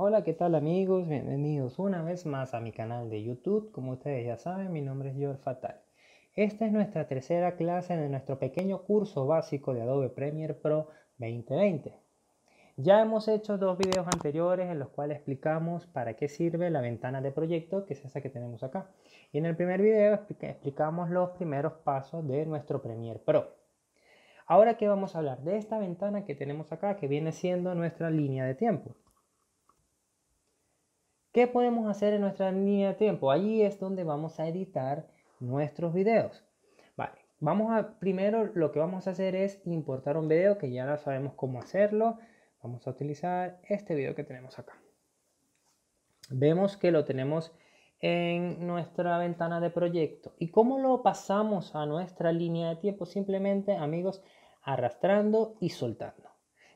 Hola, ¿qué tal amigos? Bienvenidos una vez más a mi canal de YouTube. Como ustedes ya saben, mi nombre es George Fatal. Esta es nuestra tercera clase de nuestro pequeño curso básico de Adobe Premiere Pro 2020. Ya hemos hecho dos videos anteriores en los cuales explicamos para qué sirve la ventana de proyecto, que es esa que tenemos acá. Y en el primer video explicamos los primeros pasos de nuestro Premiere Pro. Ahora qué vamos a hablar de esta ventana que tenemos acá, que viene siendo nuestra línea de tiempo. ¿Qué podemos hacer en nuestra línea de tiempo? Allí es donde vamos a editar nuestros videos. Vale, vamos a primero lo que vamos a hacer es importar un video que ya no sabemos cómo hacerlo. Vamos a utilizar este video que tenemos acá. Vemos que lo tenemos en nuestra ventana de proyecto. ¿Y cómo lo pasamos a nuestra línea de tiempo? Simplemente, amigos, arrastrando y soltando.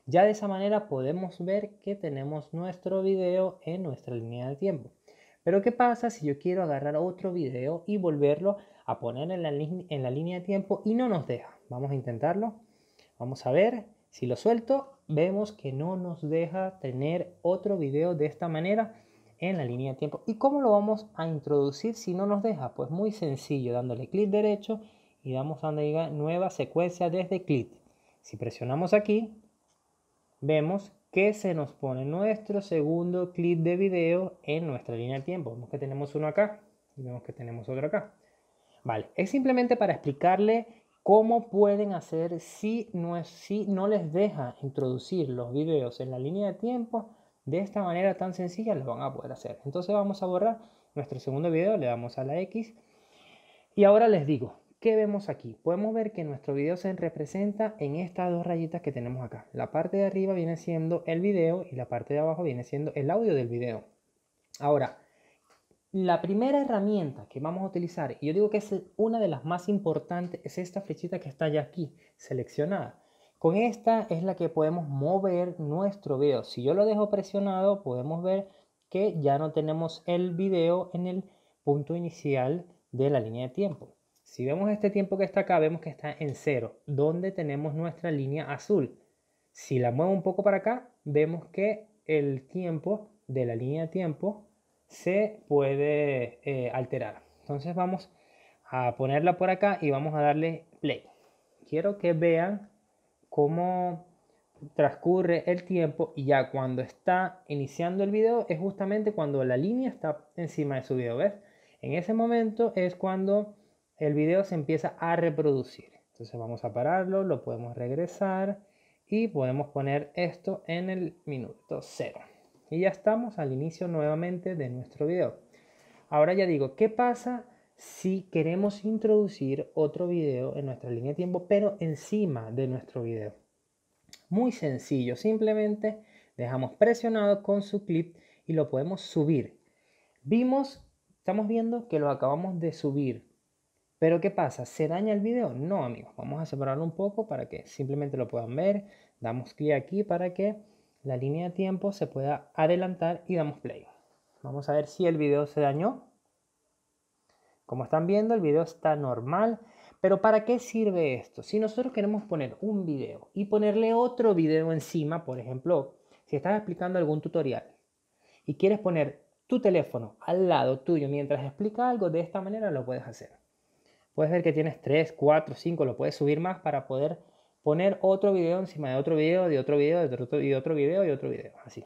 Ya de esa manera podemos ver que tenemos nuestro video en nuestra línea de tiempo. Pero ¿qué pasa si yo quiero agarrar otro video y volverlo a poner en la, en la línea de tiempo y no nos deja? Vamos a intentarlo. Vamos a ver. Si lo suelto, vemos que no nos deja tener otro video de esta manera en la línea de tiempo. ¿Y cómo lo vamos a introducir si no nos deja? Pues muy sencillo, dándole clic derecho y damos donde diga nueva secuencia desde clic. Si presionamos aquí, vemos que se nos pone nuestro segundo clip de video en nuestra línea de tiempo. Vemos que tenemos uno acá y vemos que tenemos otro acá. Vale, es simplemente para explicarle cómo pueden hacer si no, si no les deja introducir los videos en la línea de tiempo. De esta manera tan sencilla lo van a poder hacer. Entonces vamos a borrar nuestro segundo video, le damos a la X. Y ahora les digo, ¿Qué vemos aquí? Podemos ver que nuestro video se representa en estas dos rayitas que tenemos acá. La parte de arriba viene siendo el video y la parte de abajo viene siendo el audio del video. Ahora, la primera herramienta que vamos a utilizar, y yo digo que es una de las más importantes, es esta flechita que está ya aquí, seleccionada. Con esta es la que podemos mover nuestro video. Si yo lo dejo presionado, podemos ver que ya no tenemos el video en el punto inicial de la línea de tiempo. Si vemos este tiempo que está acá, vemos que está en cero, donde tenemos nuestra línea azul. Si la muevo un poco para acá, vemos que el tiempo de la línea de tiempo se puede eh, alterar. Entonces vamos a ponerla por acá y vamos a darle play. Quiero que vean cómo transcurre el tiempo y ya cuando está iniciando el video es justamente cuando la línea está encima de su video, ¿ves? En ese momento es cuando el video se empieza a reproducir. Entonces vamos a pararlo, lo podemos regresar y podemos poner esto en el minuto 0. Y ya estamos al inicio nuevamente de nuestro video. Ahora ya digo, ¿qué pasa si queremos introducir otro video en nuestra línea de tiempo, pero encima de nuestro video? Muy sencillo, simplemente dejamos presionado con su clip y lo podemos subir. Vimos, estamos viendo que lo acabamos de subir pero ¿qué pasa? ¿Se daña el video? No, amigos. Vamos a separarlo un poco para que simplemente lo puedan ver. Damos clic aquí para que la línea de tiempo se pueda adelantar y damos play. Vamos a ver si el video se dañó. Como están viendo, el video está normal. Pero ¿para qué sirve esto? Si nosotros queremos poner un video y ponerle otro video encima, por ejemplo, si estás explicando algún tutorial y quieres poner tu teléfono al lado tuyo mientras explica algo, de esta manera lo puedes hacer puedes ver que tienes 3, 4, 5, lo puedes subir más para poder poner otro video encima de otro video, de otro video, de otro, y otro video y otro video, así.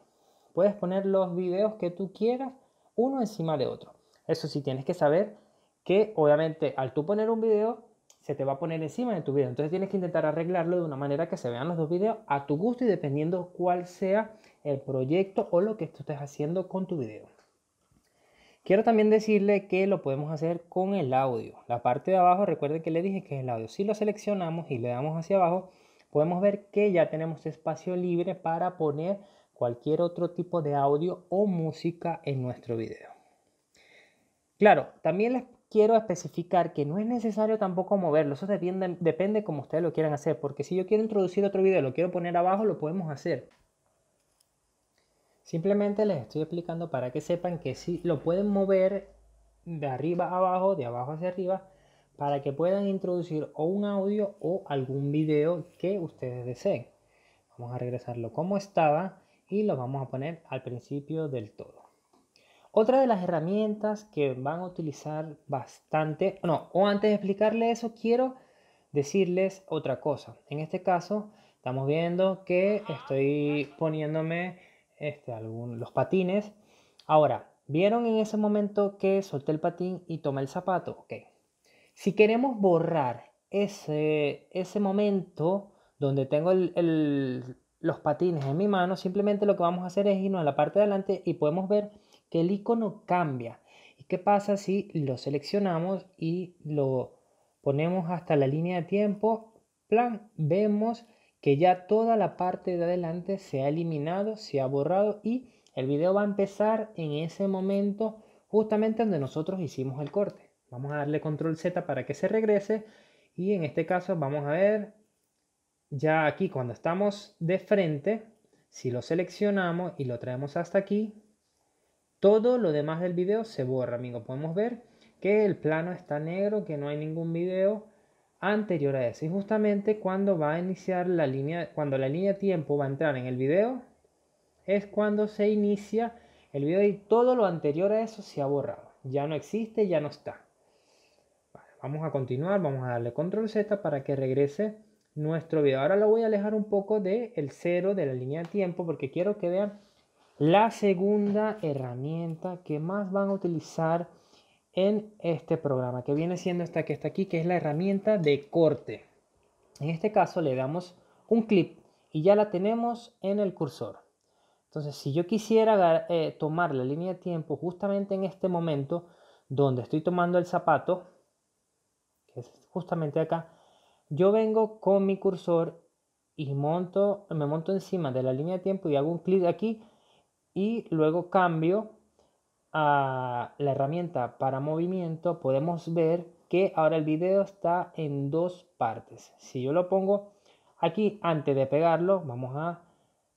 Puedes poner los videos que tú quieras uno encima de otro. Eso sí, tienes que saber que obviamente al tú poner un video se te va a poner encima de tu video. Entonces tienes que intentar arreglarlo de una manera que se vean los dos videos a tu gusto y dependiendo cuál sea el proyecto o lo que tú estés haciendo con tu video. Quiero también decirle que lo podemos hacer con el audio. La parte de abajo, recuerden que le dije que es el audio. Si lo seleccionamos y le damos hacia abajo, podemos ver que ya tenemos espacio libre para poner cualquier otro tipo de audio o música en nuestro video. Claro, también les quiero especificar que no es necesario tampoco moverlo, eso depende, depende como ustedes lo quieran hacer, porque si yo quiero introducir otro video, lo quiero poner abajo, lo podemos hacer. Simplemente les estoy explicando para que sepan que sí lo pueden mover de arriba a abajo, de abajo hacia arriba, para que puedan introducir o un audio o algún video que ustedes deseen. Vamos a regresarlo como estaba y lo vamos a poner al principio del todo. Otra de las herramientas que van a utilizar bastante, no, o antes de explicarles eso, quiero decirles otra cosa. En este caso, estamos viendo que estoy poniéndome este, algún, los patines. Ahora, ¿vieron en ese momento que solté el patín y tomé el zapato? Ok. Si queremos borrar ese, ese momento donde tengo el, los patines en mi mano, simplemente lo que vamos a hacer es irnos a la parte de adelante y podemos ver que el icono cambia. ¿Y qué pasa si lo seleccionamos y lo ponemos hasta la línea de tiempo? Plan, vemos que ya toda la parte de adelante se ha eliminado, se ha borrado y el video va a empezar en ese momento justamente donde nosotros hicimos el corte. Vamos a darle control Z para que se regrese y en este caso vamos a ver ya aquí cuando estamos de frente, si lo seleccionamos y lo traemos hasta aquí, todo lo demás del video se borra, amigos. Podemos ver que el plano está negro, que no hay ningún video anterior a eso Y justamente cuando va a iniciar la línea, cuando la línea de tiempo va a entrar en el video, es cuando se inicia el video y todo lo anterior a eso se ha borrado. Ya no existe, ya no está. vamos a continuar, vamos a darle control Z para que regrese nuestro video. Ahora lo voy a alejar un poco del el cero de la línea de tiempo porque quiero que vean la segunda herramienta que más van a utilizar en este programa, que viene siendo esta que está aquí, que es la herramienta de corte. En este caso le damos un clip y ya la tenemos en el cursor. Entonces, si yo quisiera eh, tomar la línea de tiempo justamente en este momento donde estoy tomando el zapato, que es justamente acá, yo vengo con mi cursor y monto, me monto encima de la línea de tiempo y hago un clic aquí y luego cambio la herramienta para movimiento, podemos ver que ahora el video está en dos partes. Si yo lo pongo aquí, antes de pegarlo, vamos a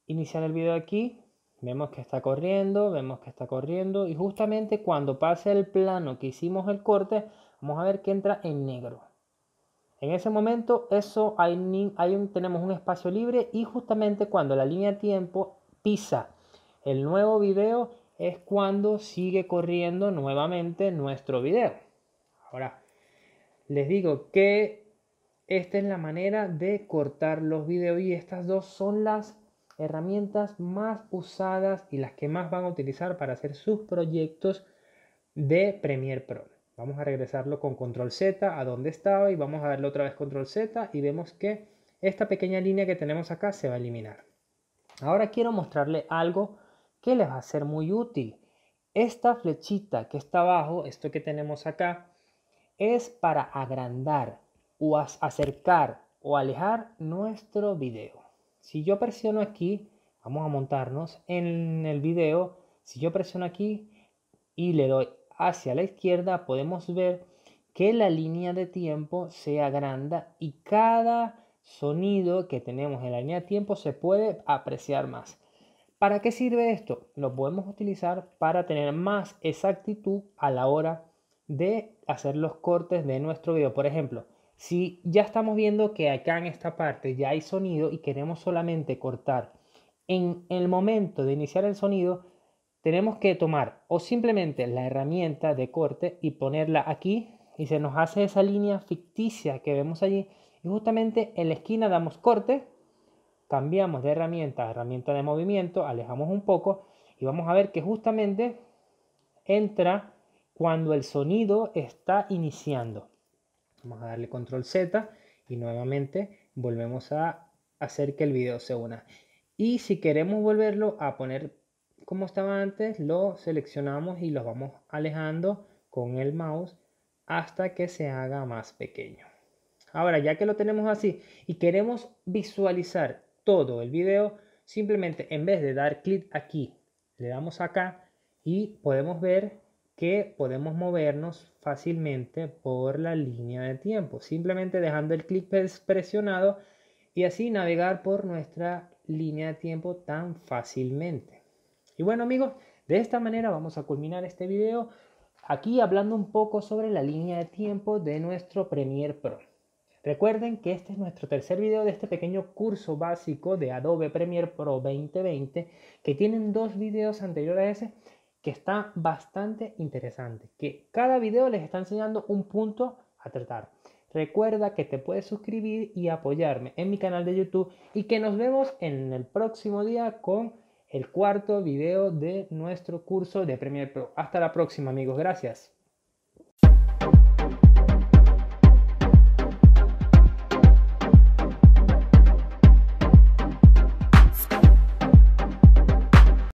iniciar el video aquí. Vemos que está corriendo, vemos que está corriendo y justamente cuando pase el plano que hicimos el corte, vamos a ver que entra en negro. En ese momento eso hay, hay un, tenemos un espacio libre y justamente cuando la línea de tiempo pisa el nuevo video, es cuando sigue corriendo nuevamente nuestro video. Ahora, les digo que esta es la manera de cortar los videos y estas dos son las herramientas más usadas y las que más van a utilizar para hacer sus proyectos de Premiere Pro. Vamos a regresarlo con control Z a donde estaba y vamos a darle otra vez control Z y vemos que esta pequeña línea que tenemos acá se va a eliminar. Ahora quiero mostrarle algo que les va a ser muy útil. Esta flechita que está abajo, esto que tenemos acá, es para agrandar o acercar o alejar nuestro video. Si yo presiono aquí, vamos a montarnos en el video, si yo presiono aquí y le doy hacia la izquierda, podemos ver que la línea de tiempo se agranda y cada sonido que tenemos en la línea de tiempo se puede apreciar más. ¿Para qué sirve esto? Lo podemos utilizar para tener más exactitud a la hora de hacer los cortes de nuestro video. Por ejemplo, si ya estamos viendo que acá en esta parte ya hay sonido y queremos solamente cortar en el momento de iniciar el sonido, tenemos que tomar o simplemente la herramienta de corte y ponerla aquí y se nos hace esa línea ficticia que vemos allí y justamente en la esquina damos corte cambiamos de herramienta a herramienta de movimiento, alejamos un poco y vamos a ver que justamente entra cuando el sonido está iniciando. Vamos a darle control Z y nuevamente volvemos a hacer que el video se una. Y si queremos volverlo a poner como estaba antes, lo seleccionamos y lo vamos alejando con el mouse hasta que se haga más pequeño. Ahora, ya que lo tenemos así y queremos visualizar todo el video, simplemente en vez de dar clic aquí, le damos acá y podemos ver que podemos movernos fácilmente por la línea de tiempo, simplemente dejando el clic presionado y así navegar por nuestra línea de tiempo tan fácilmente. Y bueno amigos, de esta manera vamos a culminar este video aquí hablando un poco sobre la línea de tiempo de nuestro Premiere Pro. Recuerden que este es nuestro tercer video de este pequeño curso básico de Adobe Premiere Pro 2020 que tienen dos videos anteriores a ese que está bastante interesante, que cada video les está enseñando un punto a tratar. Recuerda que te puedes suscribir y apoyarme en mi canal de YouTube y que nos vemos en el próximo día con el cuarto video de nuestro curso de Premiere Pro. Hasta la próxima amigos, gracias.